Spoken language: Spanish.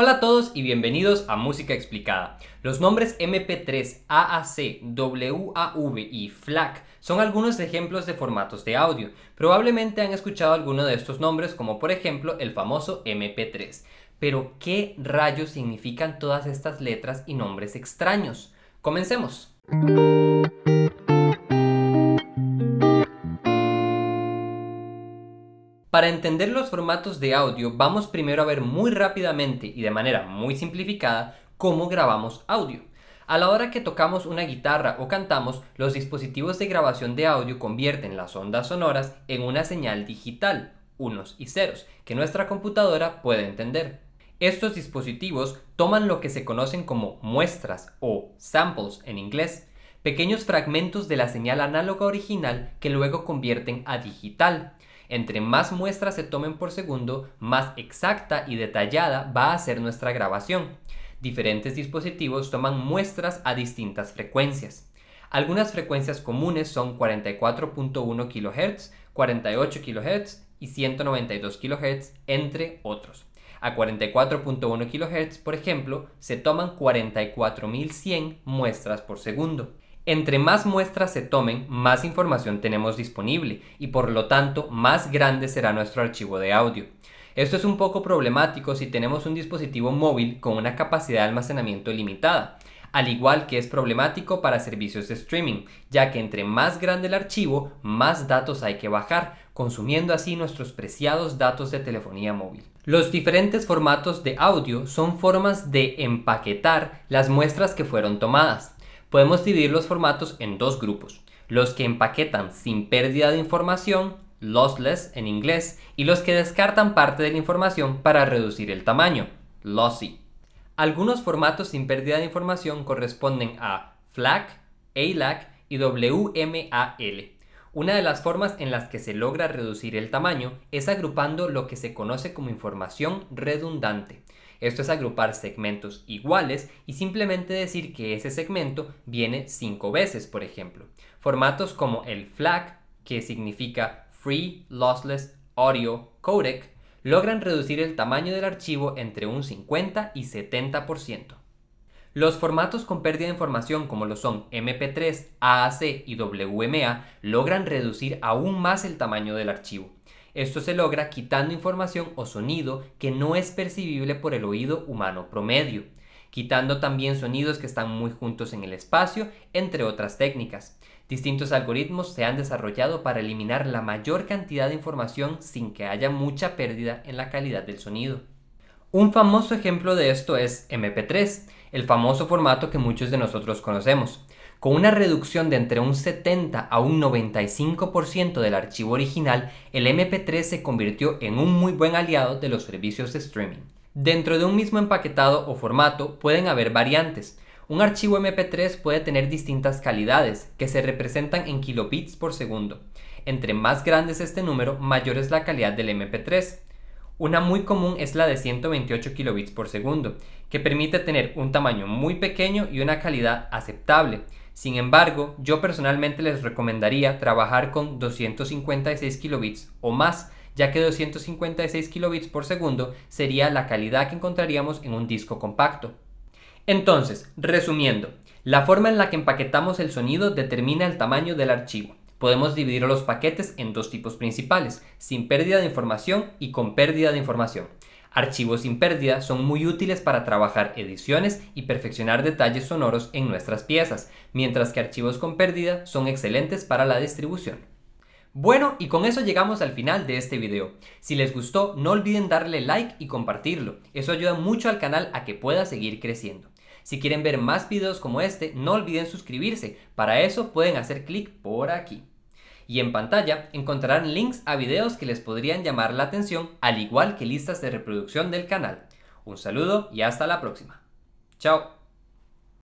Hola a todos y bienvenidos a Música Explicada. Los nombres MP3, AAC, WAV y FLAC son algunos ejemplos de formatos de audio. Probablemente han escuchado alguno de estos nombres como por ejemplo el famoso MP3. Pero ¿qué rayos significan todas estas letras y nombres extraños? Comencemos. Para entender los formatos de audio vamos primero a ver muy rápidamente y de manera muy simplificada cómo grabamos audio. A la hora que tocamos una guitarra o cantamos, los dispositivos de grabación de audio convierten las ondas sonoras en una señal digital, unos y ceros, que nuestra computadora puede entender. Estos dispositivos toman lo que se conocen como muestras o samples en inglés, pequeños fragmentos de la señal análoga original que luego convierten a digital. Entre más muestras se tomen por segundo, más exacta y detallada va a ser nuestra grabación. Diferentes dispositivos toman muestras a distintas frecuencias. Algunas frecuencias comunes son 44.1 kHz, 48 kHz y 192 kHz, entre otros. A 44.1 kHz, por ejemplo, se toman 44.100 muestras por segundo. Entre más muestras se tomen, más información tenemos disponible y por lo tanto más grande será nuestro archivo de audio. Esto es un poco problemático si tenemos un dispositivo móvil con una capacidad de almacenamiento limitada, al igual que es problemático para servicios de streaming, ya que entre más grande el archivo, más datos hay que bajar, consumiendo así nuestros preciados datos de telefonía móvil. Los diferentes formatos de audio son formas de empaquetar las muestras que fueron tomadas. Podemos dividir los formatos en dos grupos, los que empaquetan sin pérdida de información, lossless en inglés, y los que descartan parte de la información para reducir el tamaño, lossy. Algunos formatos sin pérdida de información corresponden a FLAC, ALAC y WMAL. Una de las formas en las que se logra reducir el tamaño es agrupando lo que se conoce como información redundante. Esto es agrupar segmentos iguales y simplemente decir que ese segmento viene cinco veces, por ejemplo. Formatos como el FLAC, que significa Free Lossless Audio Codec, logran reducir el tamaño del archivo entre un 50 y 70%. Los formatos con pérdida de información como lo son MP3, AAC y WMA logran reducir aún más el tamaño del archivo. Esto se logra quitando información o sonido que no es percibible por el oído humano promedio, quitando también sonidos que están muy juntos en el espacio, entre otras técnicas. Distintos algoritmos se han desarrollado para eliminar la mayor cantidad de información sin que haya mucha pérdida en la calidad del sonido. Un famoso ejemplo de esto es MP3, el famoso formato que muchos de nosotros conocemos con una reducción de entre un 70 a un 95% del archivo original, el MP3 se convirtió en un muy buen aliado de los servicios de streaming. Dentro de un mismo empaquetado o formato pueden haber variantes. Un archivo MP3 puede tener distintas calidades, que se representan en kilobits por segundo. Entre más grande es este número, mayor es la calidad del MP3. Una muy común es la de 128 kilobits por segundo, que permite tener un tamaño muy pequeño y una calidad aceptable. Sin embargo, yo personalmente les recomendaría trabajar con 256 kilobits o más, ya que 256 kilobits por segundo sería la calidad que encontraríamos en un disco compacto. Entonces, resumiendo, la forma en la que empaquetamos el sonido determina el tamaño del archivo. Podemos dividir los paquetes en dos tipos principales, sin pérdida de información y con pérdida de información. Archivos sin pérdida son muy útiles para trabajar ediciones y perfeccionar detalles sonoros en nuestras piezas, mientras que archivos con pérdida son excelentes para la distribución. Bueno, y con eso llegamos al final de este video. Si les gustó, no olviden darle like y compartirlo. Eso ayuda mucho al canal a que pueda seguir creciendo. Si quieren ver más videos como este, no olviden suscribirse. Para eso pueden hacer clic por aquí y en pantalla encontrarán links a videos que les podrían llamar la atención, al igual que listas de reproducción del canal. Un saludo y hasta la próxima. Chao.